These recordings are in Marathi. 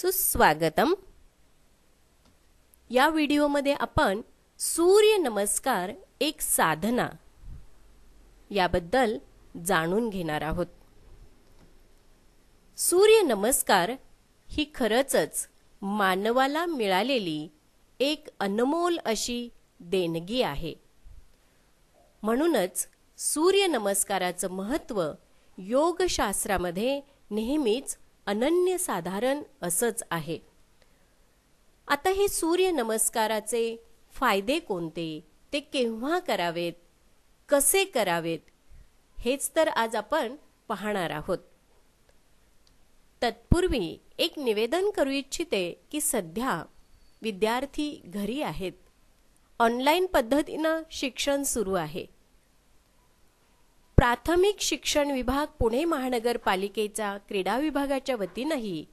सुस्वागतम या व्हिडिओमध्ये आपण सूर्य नमस्कार एक साधना याबद्दल जाणून घेणार आहोत सूर्य नमस्कार ही खरंच मानवाला मिळालेली एक अनमोल अशी देणगी आहे म्हणूनच सूर्यनमस्काराचं महत्त्व योगशास्त्रामध्ये नेहमीच अनन्य साधारण असच आहे आता हे सूर्य नमस्काराचे फायदे कोणते ते केव्हा करावेत कसे करावेत हेच तर आज आपण पाहणार आहोत तत्पूर्वी एक निवेदन करू इच्छिते की सध्या विद्यार्थी घरी आहेत ऑनलाईन पद्धतीनं शिक्षण सुरू आहे प्राथमिक शिक्षण विभाग पुणे महानगरपालिकेचा क्रीडा विभागाच्या वतीनंही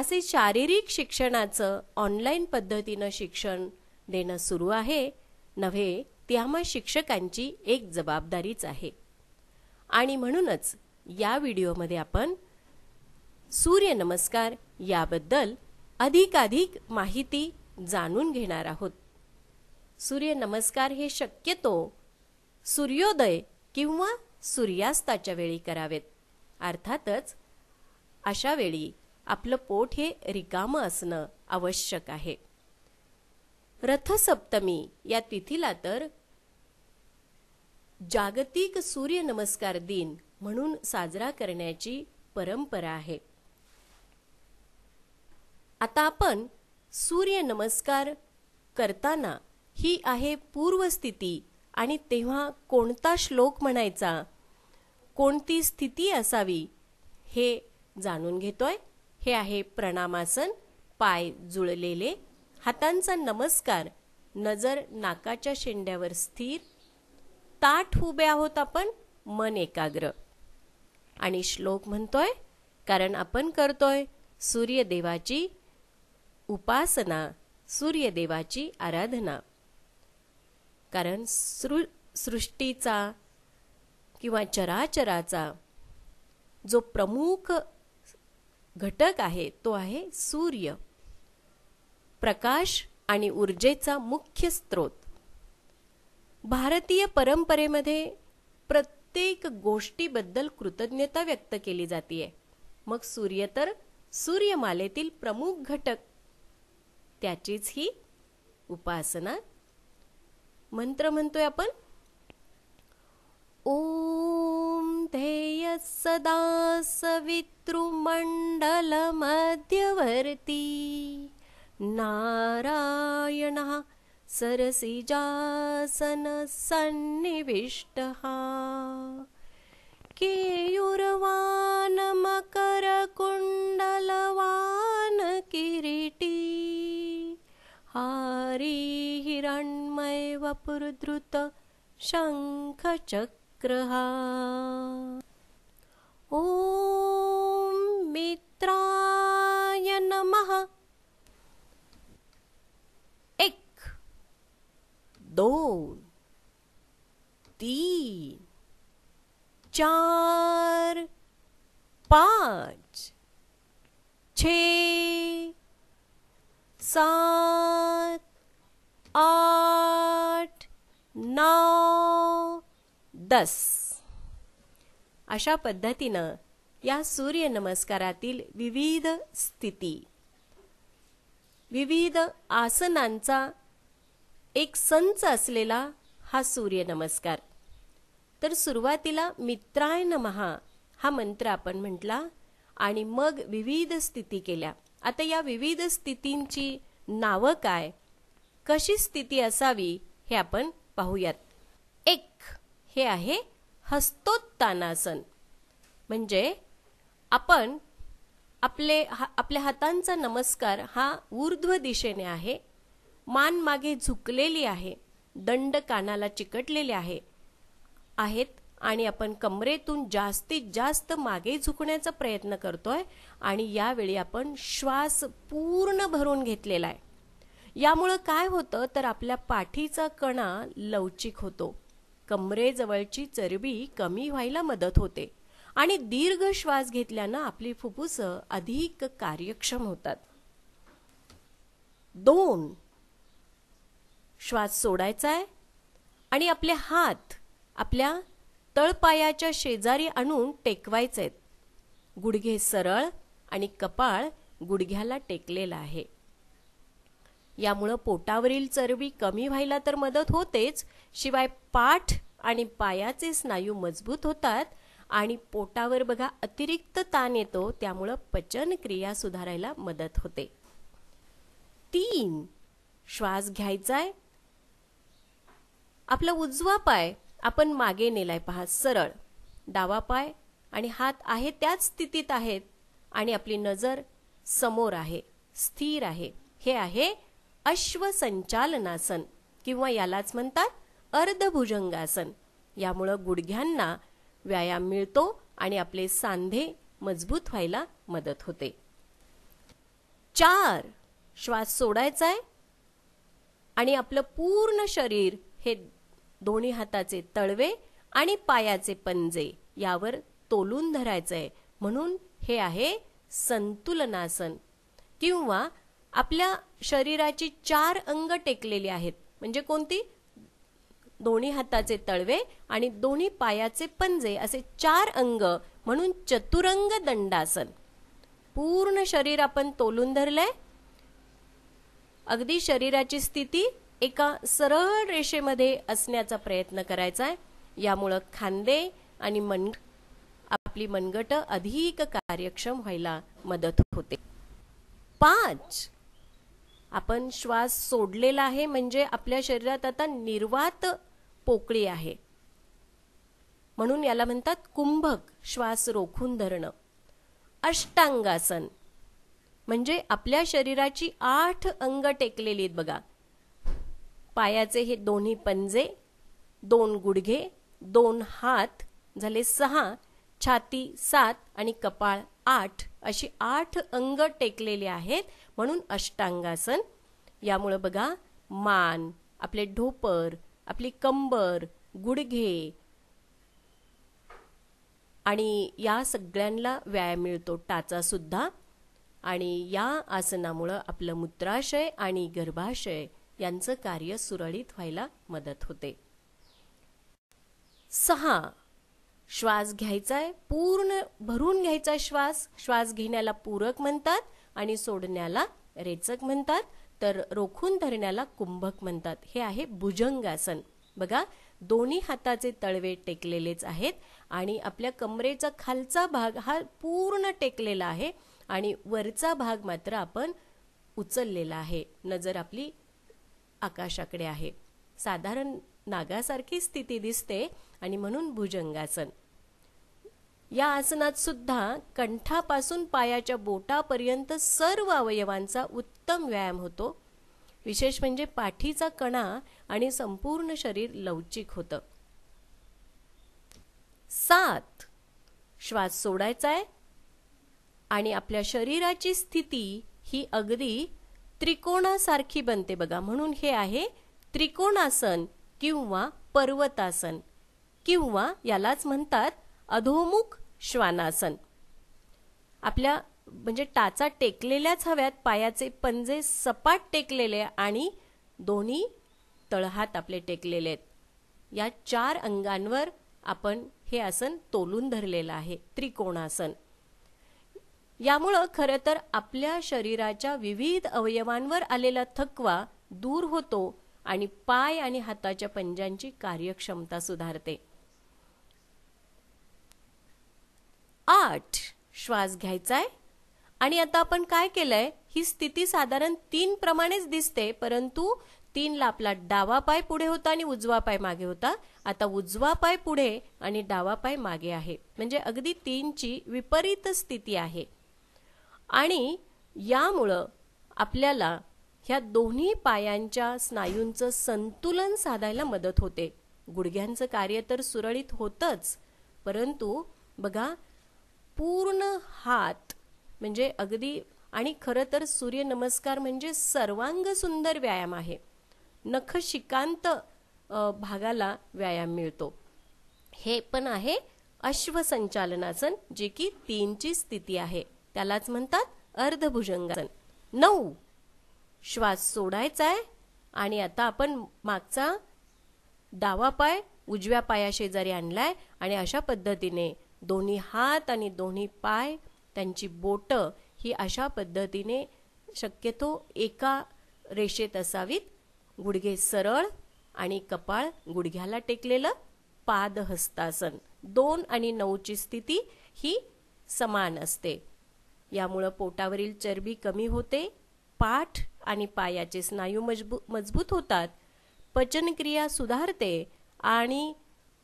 असे शारीरिक शिक्षणाचं ऑनलाईन पद्धतीनं शिक्षण देणं सुरू आहे नव्हे त्यामुळे शिक्षकांची एक जबाबदारीच आहे आणि म्हणूनच या व्हिडिओमध्ये आपण सूर्यनमस्कार याबद्दल अधिकाधिक माहिती जाणून घेणार आहोत सूर्यनमस्कार हे शक्यतो सूर्योदय किंवा सूर्यास्ताच्या वेळी करावेत अर्थातच अशा वेळी आपलं पोट हे रिकामं असणं आवश्यक आहे रथसप्तमी या तिथीला तर जागतिक नमस्कार दिन म्हणून साजरा करण्याची परंपरा आहे आता आपण नमस्कार करताना ही आहे पूर्वस्थिती आणि तेव्हा कोणता श्लोक म्हणायचा कोणती स्थिती असावी हे जाणून घेतोय हे आहे प्रणामासन पाय जुळलेले हातांचा नमस्कार नजर नाकाच्या शेंड्यावर स्थिर ताठ उभे आहोत आपण मन एकाग्र आणि श्लोक म्हणतोय कारण आपण करतोय सूर्यदेवाची उपासना सूर्यदेवाची आराधना कारण सृ सृष्टीचा किंवा चराचराचा जो प्रमुख घटक आहे तो आहे सूर्य प्रकाश आणि ऊर्जेचा मुख्य स्रोत भारतीय परंपरेमध्ये प्रत्येक गोष्टीबद्दल कृतज्ञता व्यक्त केली जाते मग सूर्य तर सूर्यमालेतील प्रमुख घटक त्याचीच ही उपासना मंत्र म्हणतोय आपण ॐ धेयः सदा सवितृमण्डलमध्यवर्ती नारायणः सरसिजासनसन्निविष्टः केयुर्वानमकरकुण्डलवानकिरीटी किरीटी हारीहिरण्मेवपुर्धृत शङ्खचक्र वक्रः ॐ मित्राय नमः एक दोन तीन चार पांच छ सात आठ नौ दस अशा पद्धतीनं या सूर्यनमस्कारातील विविध स्थिती विविध आसनांचा एक संच असलेला हा सूर्यनमस्कार तर सुरुवातीला मित्राय नमहा हा मंत्र आपण म्हटला आणि मग विविध स्थिती केल्या आता या विविध स्थितींची नावं काय कशी स्थिती असावी हे आपण पाहूयात एक हे आहे हस्तोत्तानासन म्हणजे आपण आपले हा आपल्या हातांचा नमस्कार हा ऊर्ध्व दिशेने आहे मान मागे झुकलेली आहे दंड कानाला चिकटलेले आहे आहेत आणि आपण कमरेतून जास्तीत जास्त मागे झुकण्याचा प्रयत्न करतोय आणि यावेळी आपण श्वास पूर्ण भरून घेतलेला आहे यामुळं काय होतं तर आपल्या पाठीचा कणा लवचिक होतो कमरेजवळची चरबी कमी व्हायला मदत होते आणि दीर्घ श्वास घेतल्यानं आपली फुफ्फुसं अधिक कार्यक्षम होतात दोन श्वास सोडायचा आहे आणि आपले हात आपल्या तळपायाच्या शेजारी आणून टेकवायचे आहेत गुडघे सरळ आणि कपाळ गुडघ्याला टेकलेला आहे यामुळं पोटावरील चरबी कमी व्हायला तर मदत होतेच शिवाय पाठ आणि पायाचे स्नायू मजबूत होतात आणि पोटावर बघा अतिरिक्त ताण येतो त्यामुळं पचन क्रिया सुधारायला मदत होते तीन श्वास घ्यायचाय आपला उजवा पाय आपण मागे नेलाय पहा सरळ डावा पाय आणि हात आहे त्याच स्थितीत आहेत आणि आपली नजर समोर आहे स्थिर आहे हे आहे अश्वसंचालनासन किंवा यालाच म्हणतात अर्धभुजंगासन यामुळं गुडघ्यांना व्यायाम मिळतो आणि आपले सांधे मजबूत व्हायला मदत होते चार श्वास सोडायचा आहे आणि आपलं पूर्ण शरीर हे दोन्ही हाताचे तळवे आणि पायाचे पंजे यावर तोलून धरायचं म्हणून हे आहे संतुलनासन किंवा आपल्या शरीराची चार अंग टेकलेली आहेत म्हणजे कोणती दोन्ही हाताचे तळवे आणि दोन्ही पायाचे पंजे असे चार अंग म्हणून चतुरंग दंडासन पूर्ण शरीर आपण तोलून धरलंय अगदी शरीराची स्थिती एका सरळ रेषेमध्ये असण्याचा प्रयत्न करायचा आहे यामुळं खांदे आणि मन आपली मनगट अधिक कार्यक्षम व्हायला मदत होते पाच आपण श्वास सोडलेला आहे म्हणजे आपल्या शरीरात आता निर्वात पोकळी आहे म्हणून याला म्हणतात कुंभक श्वास रोखून धरणं अष्टांगासन म्हणजे आपल्या शरीराची आठ अंग टेकलेली आहेत बघा पायाचे हे दोन्ही पंजे दोन गुडघे दोन हात झाले सहा छाती सात आणि कपाळ आठ अशी आठ अंग टेकलेली आहेत म्हणून अष्टांगासन यामुळं बघा मान आपले ढोपर आपली कंबर गुडघे आणि या सगळ्यांना व्यायाम मिळतो टाचा सुद्धा, आणि या आसनामुळं आपलं मूत्राशय आणि गर्भाशय यांचं कार्य सुरळीत व्हायला मदत होते सहा श्वास घ्यायचा आहे पूर्ण भरून घ्यायचा श्वास श्वास घेण्याला पूरक म्हणतात आणि सोडण्याला रेचक म्हणतात तर रोखून धरण्याला कुंभक म्हणतात हे आहे भुजंगासन बघा दोन्ही हाताचे तळवे टेकलेलेच आहेत आणि आपल्या कमरेचा खालचा भाग हा पूर्ण टेकलेला आहे आणि वरचा भाग मात्र आपण उचललेला आहे नजर आपली आकाशाकडे आहे साधारण नागासारखी स्थिती दिसते आणि म्हणून भुजंगासन या आसनात सुद्धा कंठापासून पायाच्या बोटापर्यंत सर्व अवयवांचा उत्तम व्यायाम होतो विशेष म्हणजे पाठीचा कणा आणि संपूर्ण शरीर लवचिक होतं सात श्वास सोडायचा आहे आणि आपल्या शरीराची स्थिती ही अगदी त्रिकोणासारखी बनते बघा म्हणून हे आहे त्रिकोणासन किंवा पर्वतासन किंवा यालाच म्हणतात अधोमुख श्वानासन आपल्या म्हणजे टाचा टेकलेल्याच हव्यात पायाचे पंजे सपाट टेकलेले आणि दोन्ही तळहात आपले टेकलेले आहेत या चार अंगांवर आपण हे आसन तोलून धरलेलं आहे त्रिकोणासन यामुळं खरं तर आपल्या शरीराच्या विविध अवयवांवर आलेला थकवा दूर होतो आणि पाय आणि हाताच्या पंजांची कार्यक्षमता सुधारते आठ श्वास घ्यायचाय आणि आता आपण काय केलंय ही स्थिती साधारण तीन प्रमाणेच दिसते परंतु तीनला आपला डावा पाय पुढे होता आणि उजवा पाय मागे होता आता उजवा पाय पुढे आणि डावा पाय मागे आहे म्हणजे अगदी तीनची विपरीत स्थिती आहे आणि यामुळं आपल्याला ह्या दोन्ही पायांच्या स्नायूंचं संतुलन साधायला मदत होते गुडघ्यांचं कार्य तर सुरळीत होतंच परंतु बघा पूर्ण हात म्हणजे अगदी आणि खरं तर सूर्यनमस्कार म्हणजे सर्वांग सुंदर व्यायाम आहे नख शिकांत भागाला व्यायाम मिळतो हे पण आहे अश्वसंचालनासन जे की तीनची स्थिती आहे त्यालाच म्हणतात अर्धभुजंगासन नऊ श्वास सोडायचा आहे आणि आता आपण मागचा डावा पाय उजव्या पायाशेजारी आणलाय आणि अशा पद्धतीने दोन्ही हात आणि दोन्ही पाय त्यांची बोटं ही अशा पद्धतीने शक्यतो एका रेषेत असावीत गुडघे सरळ आणि कपाळ गुडघ्याला टेकलेलं पादहस्तासन दोन आणि नऊची स्थिती ही समान असते यामुळं पोटावरील चरबी कमी होते पाठ आणि पायाचे स्नायू मजबू मजबूत होतात पचनक्रिया सुधारते आणि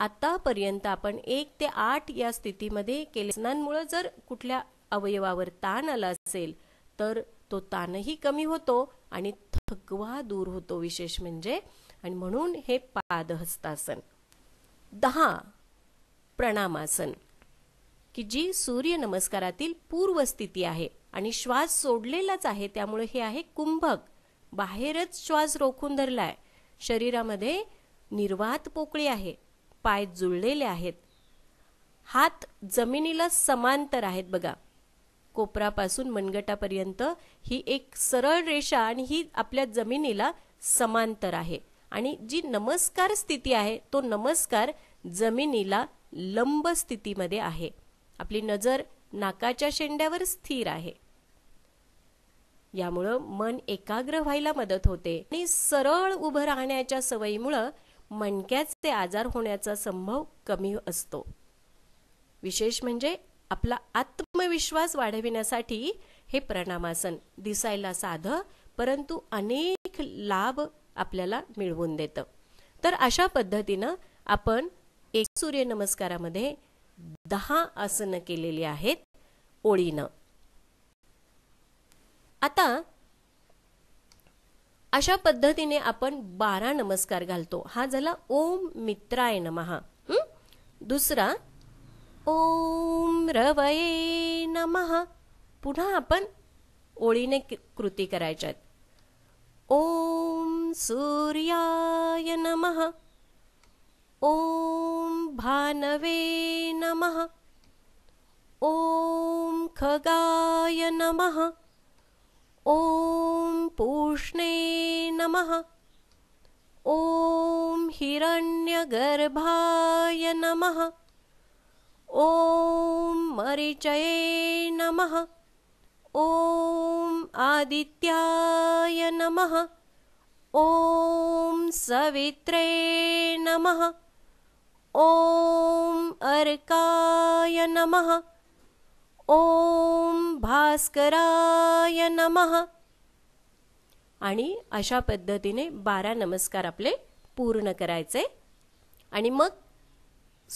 आतापर्यंत आपण एक ते आठ या स्थितीमध्ये स्नांमुळे जर कुठल्या अवयवावर ताण आला असेल तर तो ताणही कमी होतो आणि थकवा दूर होतो विशेष म्हणजे आणि म्हणून हे पादहस्तासन दहा प्रणामासन की जी सूर्य नमस्कारातील पूर्वस्थिती आहे आणि श्वास सोडलेलाच आहे त्यामुळे हे आहे कुंभक बाहेरच श्वास रोखून धरलाय शरीरामध्ये निर्वात पोकळी आहे पाय जुळलेले आहेत हात जमिनीला समांतर आहेत बघा कोपरापासून मनगटापर्यंत ही एक सरळ रेषा आणि ही आपल्या जमिनीला समांतर आहे आणि जी नमस्कार स्थिती आहे तो नमस्कार जमिनीला लंब स्थितीमध्ये आहे आपली नजर नाकाच्या शेंड्यावर स्थिर आहे यामुळं मन एकाग्र व्हायला मदत होते आणि सरळ उभं राहण्याच्या सवयीमुळं ते आजार होण्याचा संभव कमी असतो विशेष म्हणजे आपला आत्मविश्वास वाढविण्यासाठी हे प्रणामासन दिसायला साध परंतु अनेक लाभ आपल्याला मिळवून देत। तर अशा पद्धतीनं आपण एक सूर्यनमस्कारामध्ये दहा आसनं केलेली आहेत ओळीनं आता अशा पद्धतीने आपण बारा नमस्कार घालतो हा झाला ओम मित्राय नमहा दुसरा ओम रवये नमहा पुन्हा आपण ओळीने कृती करायच्यात ओम सूर्याय नमहा ओम भानवे नमहा ओम खगाय नमहा ॐ पूष्णे नमः ॐ हिरण्यगर्भाय नमः ॐ मरिचये नमः ॐ आदित्याय नमः ॐ सवित्रे नमः ॐ अर्काय नमः ओम भास्कराय नमः आणि अशा पद्धतीने बारा नमस्कार आपले पूर्ण करायचे आणि मग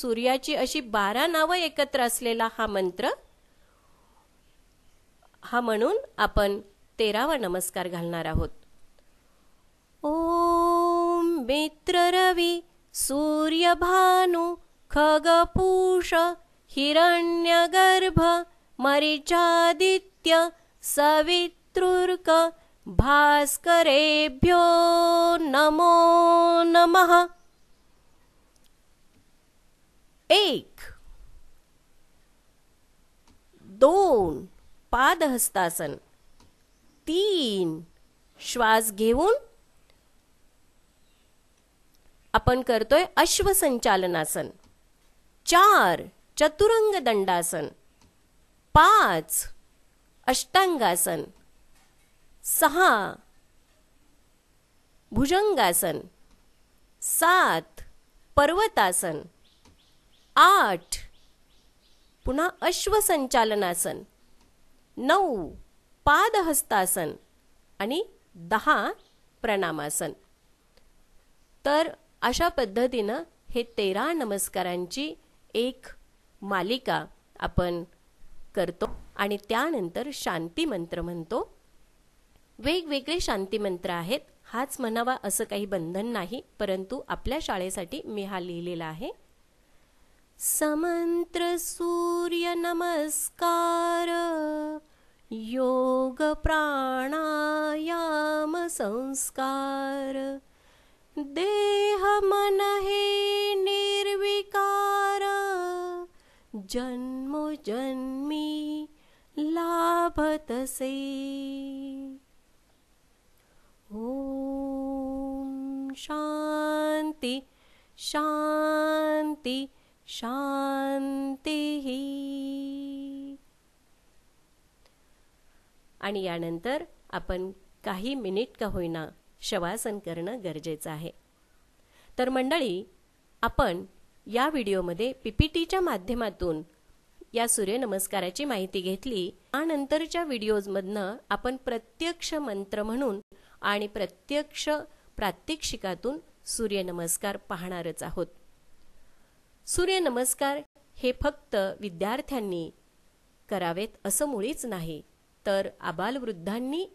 सूर्याची अशी बारा नावं एकत्र असलेला हा मंत्र हा म्हणून आपण तेरावा नमस्कार घालणार आहोत ओम मित्र रवी सूर्यभानू खगपूष हिरण्य गर्भ मरिचादित्य सवितृर्क भास्करेभ्यो नमो नमः एक दोन पादहस्तासन तीन श्वास घेऊन आपण करतोय अश्वसंचालनासन चार चतुरंग दंडासन पाच अष्टांगासन सहा भुजंगासन सात पर्वतासन आठ पुन्हा अश्वसंचालनासन नऊ पादहस्तासन आणि दहा प्रणामासन तर अशा पद्धतीनं हे तेरा नमस्कारांची एक मालिका आपण करतो आणि त्यानंतर शांती मंत्र म्हणतो वेगवेगळे शांती मंत्र आहेत हाच म्हणावा असं काही बंधन नाही परंतु आपल्या शाळेसाठी मी हा लिहिलेला आहे समंत्र सूर्य नमस्कार योग प्राणायाम संस्कार देह मन हे निर्विकार जन्मोजन्मी लाभतसे शांती शांती शांती शांती आणि यानंतर आपण काही मिनिट का होईना शवासन करणं गरजेचं आहे तर मंडळी आपण या व्हिडिओमध्ये पीपीटीच्या माध्यमातून या सूर्यनमस्काराची माहिती घेतली त्यानंतरच्या व्हिडिओजमधनं आपण प्रत्यक्ष मंत्र म्हणून आणि प्रत्यक्ष प्रात्यक्षिकातून सूर्यनमस्कार पाहणारच आहोत सूर्यनमस्कार हे फक्त विद्यार्थ्यांनी करावेत असं मुळीच नाही तर आबालवृद्धांनी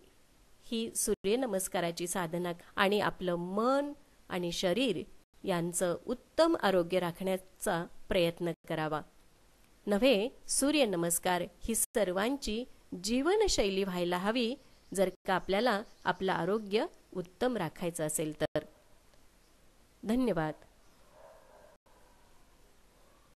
ही सूर्यनमस्काराची साधना आणि आपलं मन आणि शरीर यांचं उत्तम आरोग्य राखण्याचा प्रयत्न करावा नव्हे सूर्यनमस्कार ही सर्वांची जीवनशैली व्हायला हवी जर का आपल्याला आपलं आरोग्य उत्तम राखायचं असेल तर धन्यवाद